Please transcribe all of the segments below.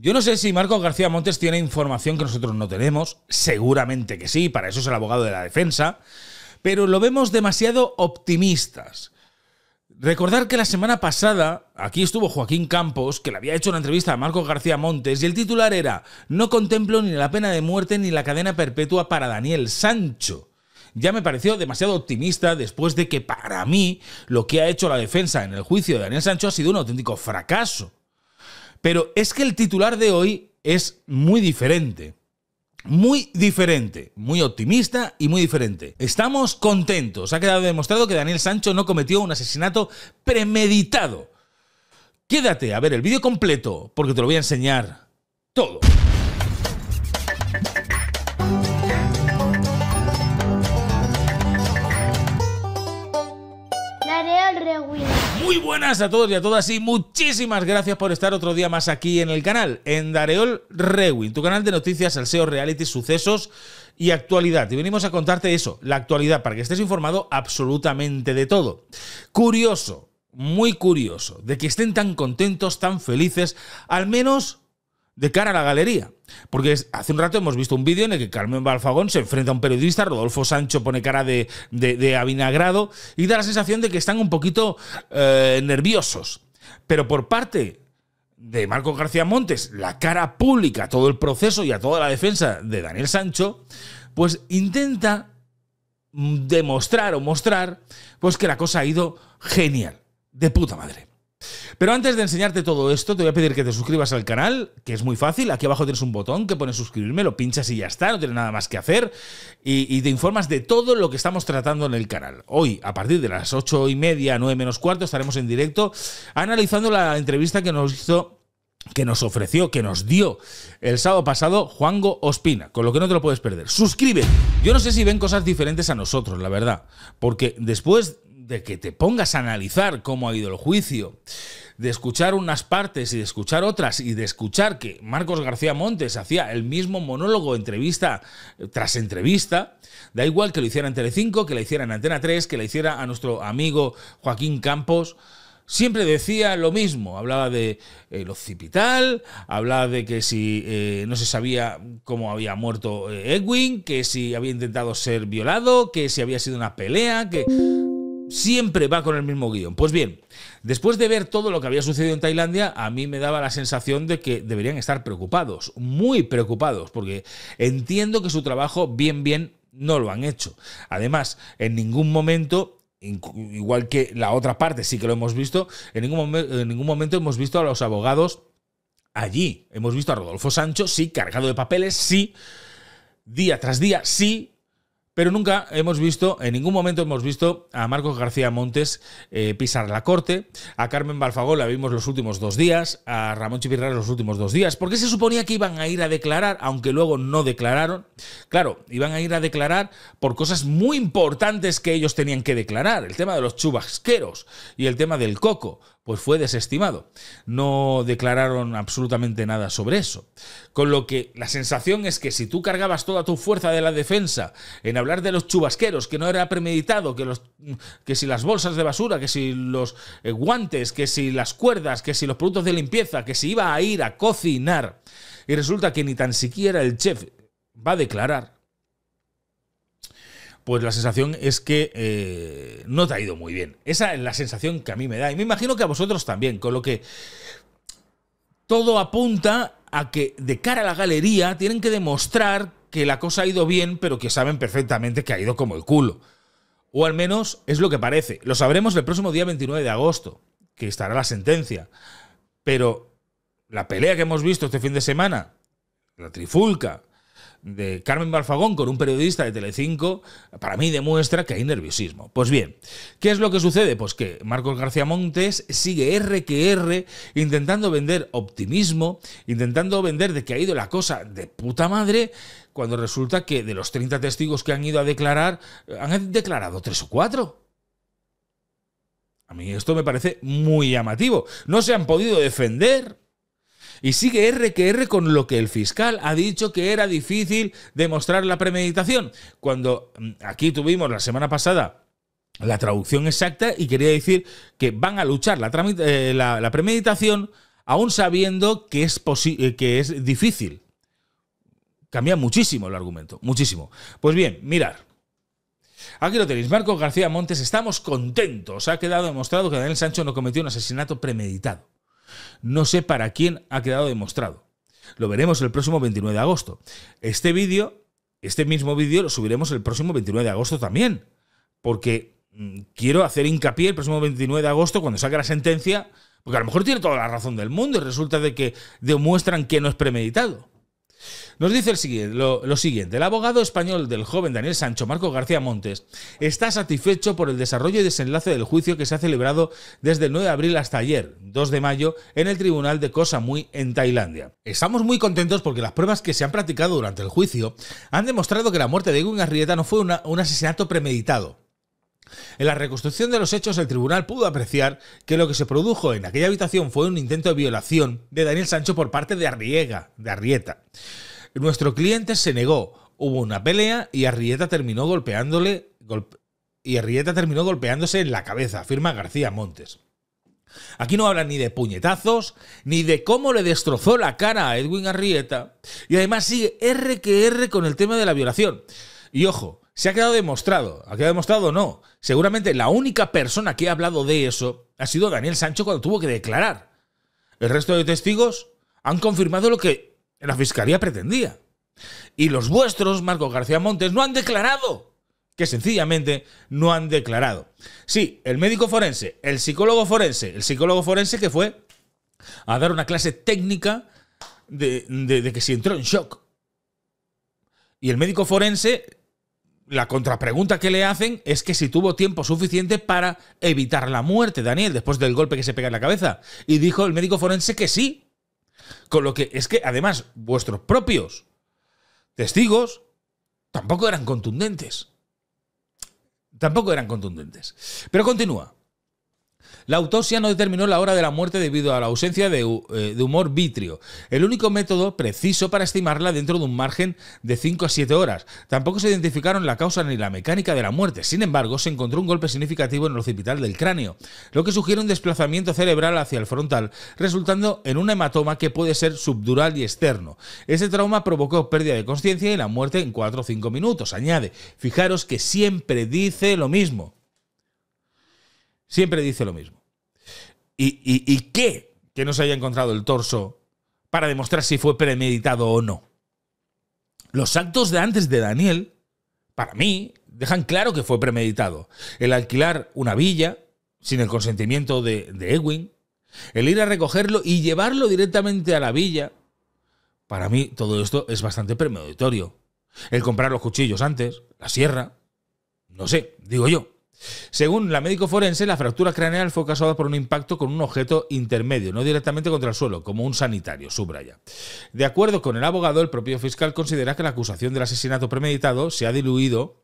Yo no sé si Marcos García Montes tiene información que nosotros no tenemos, seguramente que sí, para eso es el abogado de la defensa, pero lo vemos demasiado optimistas. Recordar que la semana pasada aquí estuvo Joaquín Campos, que le había hecho una entrevista a Marcos García Montes, y el titular era, no contemplo ni la pena de muerte ni la cadena perpetua para Daniel Sancho. Ya me pareció demasiado optimista después de que para mí lo que ha hecho la defensa en el juicio de Daniel Sancho ha sido un auténtico fracaso. Pero es que el titular de hoy es muy diferente. Muy diferente, muy optimista y muy diferente. Estamos contentos. Ha quedado demostrado que Daniel Sancho no cometió un asesinato premeditado. Quédate a ver el vídeo completo porque te lo voy a enseñar todo. Muy buenas a todos y a todas y muchísimas gracias por estar otro día más aquí en el canal, en Dareol Rewin, tu canal de noticias, salseo, reality, sucesos y actualidad. Y venimos a contarte eso, la actualidad, para que estés informado absolutamente de todo. Curioso, muy curioso, de que estén tan contentos, tan felices, al menos de cara a la galería. Porque hace un rato hemos visto un vídeo en el que Carmen Balfagón se enfrenta a un periodista, Rodolfo Sancho pone cara de, de, avinagrado y da la sensación de que están un poquito eh, nerviosos. Pero por parte de Marco García Montes, la cara pública a todo el proceso y a toda la defensa de Daniel Sancho, pues intenta mm, demostrar o mostrar pues que la cosa ha ido genial, de puta madre. Pero antes de enseñarte todo esto, te voy a pedir que te suscribas al canal, que es muy fácil. Aquí abajo tienes un botón que pones suscribirme, lo pinchas y ya está, no tienes nada más que hacer. Y, te informas de todo lo que estamos tratando en el canal. Hoy, a partir de las 8 y media, 9 menos cuarto, estaremos en directo analizando la entrevista que nos hizo que nos ofreció, que nos dio el sábado pasado Juango Ospina, con lo que no te lo puedes perder. Suscríbete. Yo no sé si ven cosas diferentes a nosotros, la verdad, porque después de que te pongas a analizar cómo ha ido el juicio, de escuchar unas partes y de escuchar otras y de escuchar que Marcos García Montes hacía el mismo monólogo entrevista eh, tras entrevista, da igual que lo hiciera en Telecinco, que lo hiciera en Antena 3, que lo hiciera a nuestro amigo Joaquín Campos, siempre decía lo mismo. Hablaba de eh, el occipital, hablaba de que si eh, no se sabía cómo había muerto Edwin, que si había intentado ser violado, que si había sido una pelea, que siempre va con el mismo guión. Pues bien, después de ver todo lo que había sucedido en Tailandia, a mí me daba la sensación de que deberían estar preocupados, muy preocupados, porque entiendo que su trabajo bien, bien no lo han hecho. Además, en ningún momento... Igual que la otra parte, sí que lo hemos visto, en ningún, en ningún momento hemos visto a los abogados allí. Hemos visto a Rodolfo Sancho, sí, cargado de papeles, sí, día tras día, sí, pero nunca hemos visto, en ningún momento hemos visto a Marcos García Montes eh, pisar la corte, a Carmen Balfagó la vimos los últimos dos días, a Ramón Chipirral los últimos dos días, porque se suponía que iban a ir a declarar, aunque luego no declararon. Claro, iban a ir a declarar por cosas muy importantes que ellos tenían que declarar, el tema de los chubasqueros y el tema del coco pues fue desestimado. No declararon absolutamente nada sobre eso. Con lo que la sensación es que si tú cargabas toda tu fuerza de la defensa en hablar de los chubasqueros, que no era premeditado, que, los, que si las bolsas de basura, que si los eh, guantes, que si las cuerdas, que si los productos de limpieza, que si iba a ir a cocinar, y resulta que ni tan siquiera el chef va a declarar, pues la sensación es que eh, no te ha ido muy bien. Esa es la sensación que a mí me da y me imagino que a vosotros también, con lo que todo apunta a que de cara a la galería tienen que demostrar que la cosa ha ido bien, pero que saben perfectamente que ha ido como el culo. O al menos es lo que parece. Lo sabremos el próximo día 29 de agosto, que estará la sentencia. Pero la pelea que hemos visto este fin de semana, la trifulca, de Carmen Barfagón con un periodista de Telecinco, para mí demuestra que hay nerviosismo. Pues bien, ¿qué es lo que sucede? Pues que Marcos García Montes sigue R que R intentando vender optimismo, intentando vender de que ha ido la cosa de puta madre, cuando resulta que de los 30 testigos que han ido a declarar, eh, han declarado tres o cuatro. A mí esto me parece muy llamativo. No se han podido defender y sigue R que R con lo que el fiscal ha dicho que era difícil demostrar la premeditación. Cuando mm, aquí tuvimos la semana pasada la traducción exacta y quería decir que van a luchar la, eh, premeditación aún sabiendo que es, eh, que es difícil. Cambia muchísimo el argumento, muchísimo. Pues bien, mirar. Aquí lo tenéis, Marcos García Montes, estamos contentos. Ha quedado demostrado que Daniel Sancho no cometió un asesinato premeditado. No sé para quién ha quedado demostrado. Lo veremos el próximo 29 de agosto. Este vídeo, este mismo vídeo, lo subiremos el próximo 29 de agosto también. Porque mm, quiero hacer hincapié el próximo 29 de agosto, cuando saque la sentencia, porque a lo mejor tiene toda la razón del mundo y resulta de que demuestran que no es premeditado. Nos dice siguiente, lo, siguiente, el abogado español del joven Daniel Sancho, Marco García Montes, está satisfecho por el desarrollo y desenlace del juicio que se ha celebrado desde el 9 de abril hasta ayer, 2 de mayo, en el tribunal de Cosa Muy en Tailandia. Estamos muy contentos porque las pruebas que se han practicado durante el juicio han demostrado que la muerte de Egun Arrieta no fue un asesinato premeditado, en la reconstrucción de los hechos, el tribunal pudo apreciar que lo que se produjo en aquella habitación fue un intento de violación de Daniel Sancho por parte de Arriega, de Arrieta. Nuestro cliente se negó, hubo una pelea y Arrieta terminó golpeándole y Arrieta terminó golpeándose en la cabeza, afirma García Montes. Aquí no habla ni de puñetazos, ni de cómo le destrozó la cara a Edwin Arrieta, y además sigue R que R con el tema de la violación. Y ojo, se ha quedado demostrado, ha quedado demostrado no. Seguramente la única persona que ha hablado de eso ha sido Daniel Sancho cuando tuvo que declarar. El resto de testigos han confirmado lo que la fiscalía pretendía. Y los vuestros, Marco García Montes, no han declarado. Que sencillamente no han declarado. Sí, el médico forense, el psicólogo forense, el psicólogo forense que fue a dar una clase técnica de, de que se entró en shock. Y el médico forense la contrapregunta que le hacen es que si tuvo tiempo suficiente para evitar la muerte, Daniel, después del golpe que se pega en la cabeza. Y dijo el médico forense que sí. Con lo que es que además vuestros propios testigos tampoco eran contundentes. Tampoco eran contundentes. Pero continúa. La autopsia no determinó la hora de la muerte debido a la ausencia de, eh, humor vitrio, el único método preciso para estimarla dentro de un margen de 5 a 7 horas. Tampoco se identificaron la causa ni la mecánica de la muerte, sin embargo se encontró un golpe significativo en el occipital del cráneo, lo que sugiere un desplazamiento cerebral hacia el frontal, resultando en un hematoma que puede ser subdural y externo. Este trauma provocó pérdida de conciencia y la muerte en 4 o 5 minutos, añade. Fijaros que siempre dice lo mismo siempre dice lo mismo. ¿Y, qué que no se haya encontrado el torso para demostrar si fue premeditado o no? Los actos de antes de Daniel, para mí, dejan claro que fue premeditado. El alquilar una villa sin el consentimiento de, de el ir a recogerlo y llevarlo directamente a la villa, para mí todo esto es bastante premeditorio. El comprar los cuchillos antes, la sierra, no sé, digo yo. Según la médico forense, la fractura craneal fue causada por un impacto con un objeto intermedio, no directamente contra el suelo, como un sanitario, subraya. De acuerdo con el abogado, el propio fiscal considera que la acusación del asesinato premeditado se ha diluido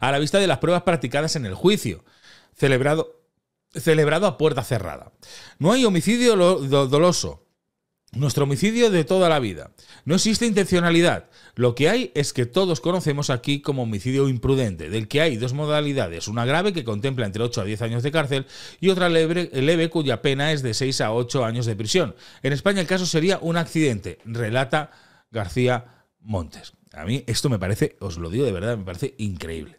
a la vista de las pruebas practicadas en el juicio, celebrado, celebrado a puerta cerrada. No hay homicidio doloso, nuestro homicidio de toda la vida. No existe intencionalidad. Lo que hay es que todos conocemos aquí como homicidio imprudente, del que hay dos modalidades, una grave que contempla entre 8 a 10 años de cárcel y otra leve, cuya pena es de 6 a 8 años de prisión. En España el caso sería un accidente, relata García Montes. A mí esto me parece, os lo digo de verdad, me parece increíble.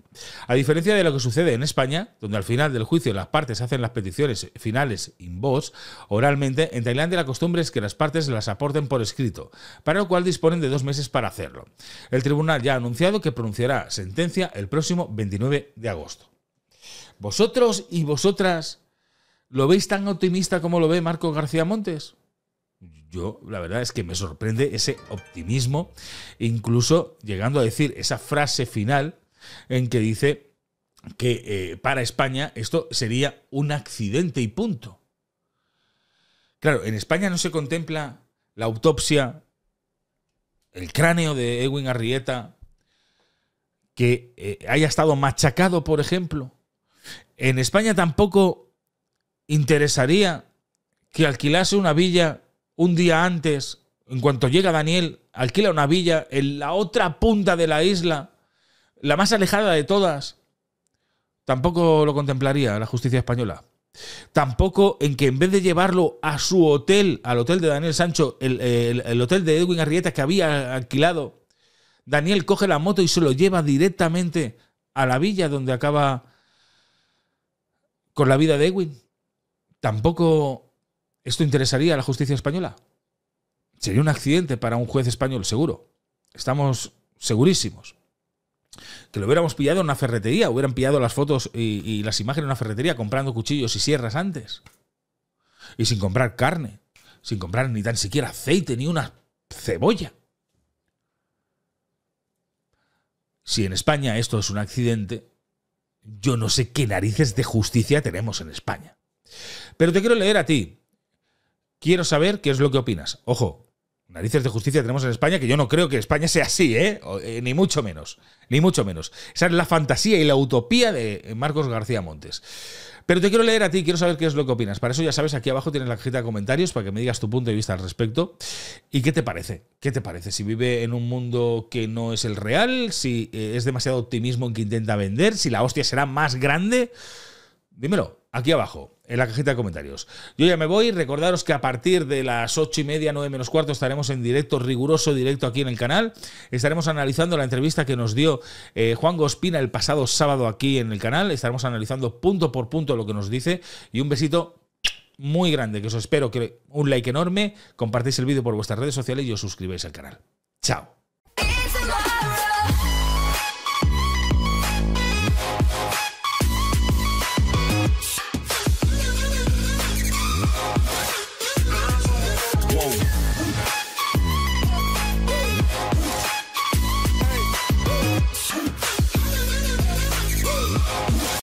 A diferencia de lo que sucede en España, donde al final del juicio las partes hacen las peticiones finales in voz, oralmente, en Tailandia la costumbre es que las partes las aporten por escrito, para lo cual disponen de dos meses para hacerlo. El tribunal ya ha anunciado que pronunciará sentencia el próximo 29 de agosto. ¿Vosotros y vosotras lo veis tan optimista como lo ve Marco García Montes? Yo, la verdad es que me sorprende ese optimismo, incluso llegando a decir esa frase final en que dice que eh, para España esto sería un accidente y punto. Claro, en España no se contempla la autopsia, el cráneo de Edwin Arrieta, que eh, haya estado machacado, por ejemplo. En España tampoco interesaría que alquilase una villa un día antes, en cuanto llega Daniel, alquila una villa en la otra punta de la isla la más alejada de todas, tampoco lo contemplaría la justicia española. Tampoco en que en vez de llevarlo a su hotel, al hotel de Daniel Sancho, el, hotel de Edwin Arrieta que había alquilado, Daniel coge la moto y se lo lleva directamente a la villa donde acaba con la vida de Edwin. Tampoco esto interesaría a la justicia española. Sería un accidente para un juez español, seguro. Estamos segurísimos que lo hubiéramos pillado en una ferretería, hubieran pillado las fotos y, las imágenes en una ferretería comprando cuchillos y sierras antes. Y sin comprar carne, sin comprar ni tan siquiera aceite ni una cebolla. Si en España esto es un accidente, yo no sé qué narices de justicia tenemos en España. Pero te quiero leer a ti. Quiero saber qué es lo que opinas. Ojo, narices de justicia tenemos en España, que yo no creo que España sea así, ¿eh? eh ni mucho menos, ni mucho menos. Esa es la fantasía y la utopía de eh, Marcos García Montes. Pero te quiero leer a ti, quiero saber qué es lo que opinas. Para eso ya sabes, aquí abajo tienes la cajita de comentarios para que me digas tu punto de vista al respecto. ¿Y qué te parece? ¿Qué te parece? Si vive en un mundo que no es el real, si eh, es demasiado optimismo en que intenta vender, si la hostia será más grande, dímelo aquí abajo, en la cajita de comentarios. Yo ya me voy. Recordaros que a partir de las ocho y media, nueve menos cuarto, estaremos en directo, riguroso directo aquí en el canal. Estaremos analizando la entrevista que nos dio eh, Juan Gospina el pasado sábado aquí en el canal. Estaremos analizando punto por punto lo que nos dice. Y un besito muy grande, que os espero que un like enorme, compartáis el vídeo por vuestras redes sociales y os suscribáis al canal. Chao.